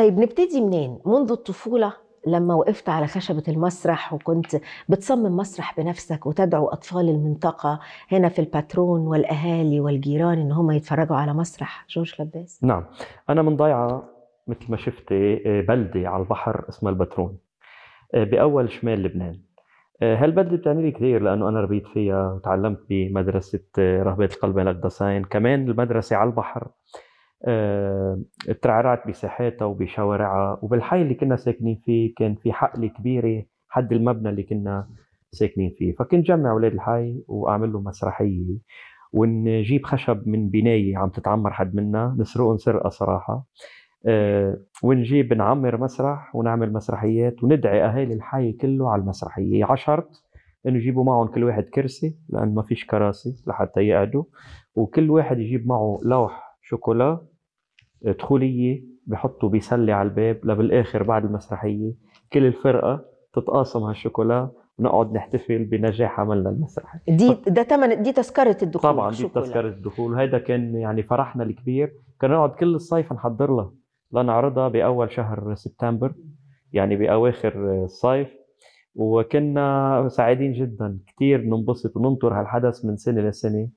طيب نبتدي منين منذ الطفوله لما وقفت على خشبة المسرح وكنت بتصمم مسرح بنفسك وتدعو أطفال المنطقة هنا في الباترون والأهالي والجيران إن هم يتفرجوا على مسرح جورج لباس نعم أنا من ضيعة مثل ما شفتي آه، بلدة على البحر اسمها الباترون آه، بأول شمال لبنان آه، هالبلدة بتعني لي كثير لأنه أنا ربيت فيها وتعلمت بمدرسة رهبات القلب الأقدسين يعني كمان المدرسة على البحر ترعرعت آه، بساحاتها وبشوارعها وبالحي اللي كنا ساكنين فيه كان في حقله كبيره حد المبنى اللي كنا ساكنين فيه فكنت جمع اولاد الحي واعمل له مسرحيه ونجيب خشب من بنايه عم تتعمر حد منا نسرقهم سرقه صراحه آه، ونجيب نعمر مسرح ونعمل مسرحيات وندعي اهالي الحي كله على المسرحيه على شرط انه يجيبوا معهم كل واحد كرسي لان ما فيش كراسي لحتى يقعدوا وكل واحد يجيب معه لوح شوكولا دخوليه بحطوا بيسلي على الباب لبالاخر بعد المسرحيه كل الفرقه تتقاسم هالشوكولا ونقعد نحتفل بنجاح عملنا المسرحي دي ده ثمن دي تذكره الدخول طبعا دي تذكره الدخول وهذا كان يعني فرحنا الكبير كنا نقعد كل الصيف نحضر لها لنعرضها باول شهر سبتمبر يعني باواخر الصيف وكنا سعيدين جدا كثير ننبسط وننطر هالحدث من سنه لسنه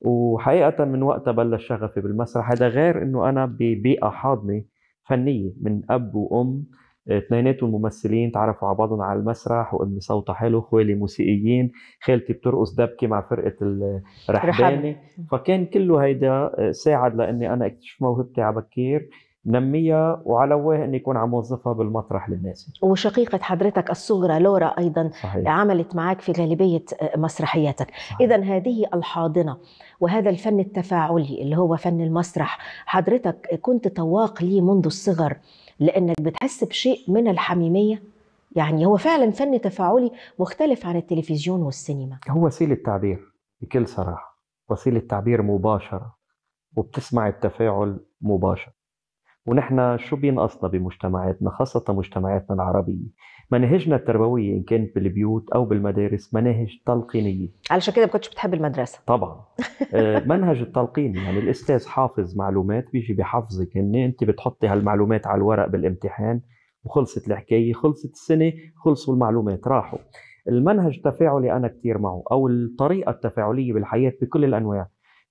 وحقيقة من وقتها بلش شغفي بالمسرح هذا غير انه انا ببيئة حاضنة فنية من اب وام آه، اثنيناتهم ممثلين تعرفوا على بعضهم على المسرح وامي صوتها حلو خوالي موسيقيين خالتي بترقص دبكه مع فرقه الرحباني فكان كله هيدا آه، ساعد لاني انا اكتشف موهبتي على بكير نميها وعلى ان يكون عم وظفها بالمطرح للناس وشقيقة حضرتك الصغرى لورا أيضا صحيح. عملت معك في غالبية آه، مسرحياتك إذا هذه الحاضنة وهذا الفن التفاعلي اللي هو فن المسرح حضرتك كنت تواق ليه منذ الصغر لأنك بتحس بشيء من الحميمية يعني هو فعلا فن تفاعلي مختلف عن التلفزيون والسينما هو وسيلة تعبير بكل صراحة وسيلة تعبير مباشرة وبتسمع التفاعل مباشر ونحن شو بينقصنا بمجتمعاتنا خاصة مجتمعاتنا العربية مناهجنا التربوية إن كانت بالبيوت أو بالمدارس مناهج تلقينية على شكل ما كنتش بتحب المدرسة طبعا آه، منهج التلقين يعني الأستاذ حافظ معلومات بيجي بحفظك إن أنت بتحطي هالمعلومات على الورق بالامتحان وخلصت الحكاية خلصت السنة خلصوا المعلومات راحوا المنهج التفاعلي أنا كتير معه أو الطريقة التفاعلية بالحياة بكل الأنواع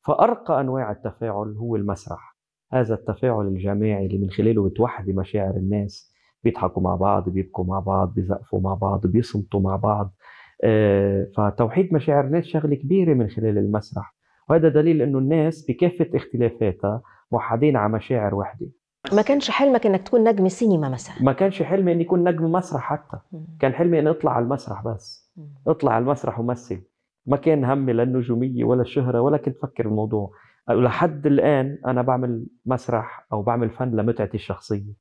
فأرقى أنواع التفاعل هو المسرح هذا التفاعل الجماعي اللي من خلاله بتوحدي مشاعر الناس بيضحكوا مع بعض بيبكوا مع بعض بيزقفوا مع بعض بيصمتوا مع بعض آه، فتوحيد مشاعر الناس شغله كبيره من خلال المسرح وهذا دليل انه الناس بكافه اختلافاتها موحدين على مشاعر وحده ما كانش حلمك انك تكون نجم سينما مثلا ما كانش حلمي اني اكون نجم مسرح حتى كان حلمي اني اطلع على المسرح بس اطلع على المسرح ومثل ما كان همي لا النجوميه ولا الشهره ولا كنت فكر الموضوع لحد الآن أنا بعمل مسرح أو بعمل فن لمتعتي الشخصية